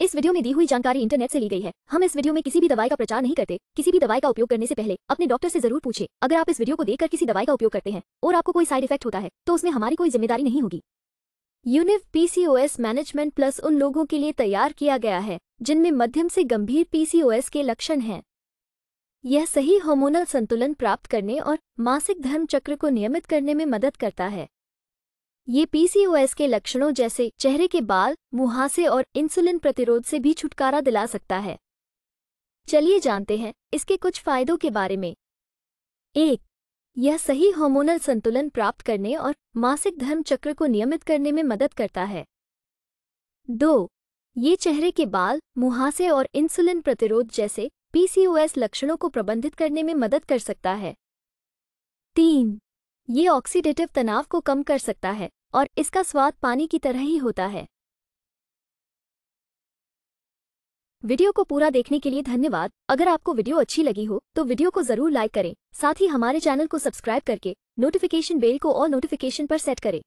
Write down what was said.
इस वीडियो में दी हुई जानकारी इंटरनेट से ली गई है हम इस वीडियो में किसी भी दवाई का प्रचार नहीं करते किसी भी दवाई का उपयोग करने से पहले अपने डॉक्टर से जरूर पूछे अगर आप इस वीडियो को देखकर किसी दवाई का उपयोग करते हैं और आपको कोई साइड इफेक्ट होता है तो उसमें हमारी कोई जिम्मेदारी नहीं होगी यूनिव पीसीओएस मैनेजमेंट प्लस उन लोगों के लिए तैयार किया गया है जिनमें मध्यम से गंभीर पीसीओएस के लक्षण हैं यह सही हॉर्मोनल संतुलन प्राप्त करने और मासिक धर्म चक्र को नियमित करने में मदद करता है ये पीसीओएस के लक्षणों जैसे चेहरे के बाल मुहासे और इंसुलिन प्रतिरोध से भी छुटकारा दिला सकता है चलिए जानते हैं इसके कुछ फायदों के बारे में एक यह सही हार्मोनल संतुलन प्राप्त करने और मासिक धर्म चक्र को नियमित करने में मदद करता है दो ये चेहरे के बाल मुहासे और इंसुलिन प्रतिरोध जैसे पीसीओएस लक्षणों को प्रबंधित करने में मदद कर सकता है तीन ये ऑक्सीडेटिव तनाव को कम कर सकता है और इसका स्वाद पानी की तरह ही होता है वीडियो को पूरा देखने के लिए धन्यवाद अगर आपको वीडियो अच्छी लगी हो तो वीडियो को जरूर लाइक करें साथ ही हमारे चैनल को सब्सक्राइब करके नोटिफिकेशन बेल को और नोटिफिकेशन पर सेट करें